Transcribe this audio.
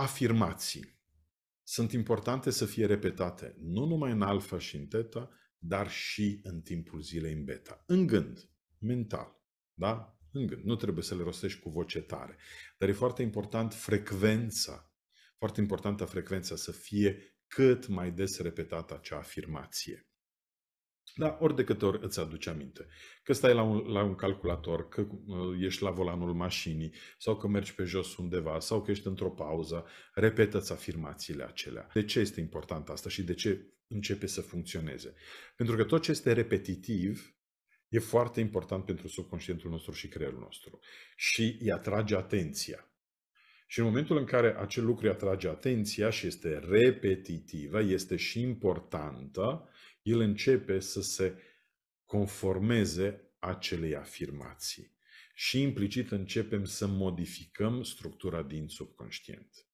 afirmații. Sunt importante să fie repetate nu numai în alfa și în teta, dar și în timpul zilei în beta. În gând, mental. Da? În gând. Nu trebuie să le rostești cu voce tare. Dar e foarte important frecvența. Foarte importantă frecvența să fie cât mai des repetată acea afirmație. Da, ori de câte ori îți aduce aminte că stai la un, la un calculator, că uh, ești la volanul mașinii sau că mergi pe jos undeva sau că ești într-o pauză, repetă-ți afirmațiile acelea. De ce este important asta și de ce începe să funcționeze? Pentru că tot ce este repetitiv e foarte important pentru subconștientul nostru și creierul nostru și îi atrage atenția. Și în momentul în care acel lucru atrage atenția și este repetitivă, este și importantă, el începe să se conformeze acelei afirmații. Și implicit începem să modificăm structura din subconștient.